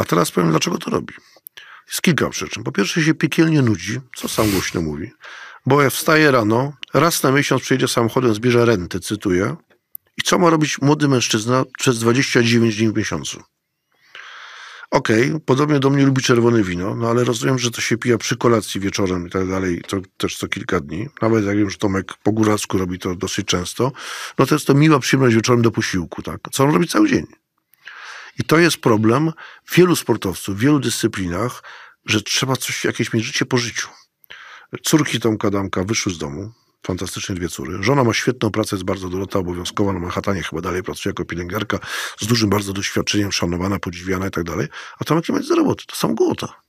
A teraz powiem, dlaczego to robi. Z kilka przyczyn. Po pierwsze się piekielnie nudzi, co sam głośno mówi, bo jak wstaje rano, raz na miesiąc przyjedzie samochodem, zbierze renty, cytuję. I co ma robić młody mężczyzna przez 29 dni w miesiącu? Okej, okay, podobnie do mnie lubi czerwone wino, no ale rozumiem, że to się pija przy kolacji wieczorem i tak dalej, to też co kilka dni. Nawet jak wiem, że Tomek po góralsku robi to dosyć często, no to jest to miła przyjemność wieczorem do posiłku, tak? Co on robi cały dzień? I to jest problem wielu sportowców, w wielu dyscyplinach, że trzeba coś, jakieś mieć życie po życiu. Córki Tomka Damka wyszły z domu, fantastycznie dwie córy. Żona ma świetną pracę, jest bardzo dorota, obowiązkowa na Manhattanie, chyba dalej pracuje jako pielęgniarka, z dużym bardzo doświadczeniem, szanowana, podziwiana i tak dalej. A Tomek nie ma nic do roboty, to są głota.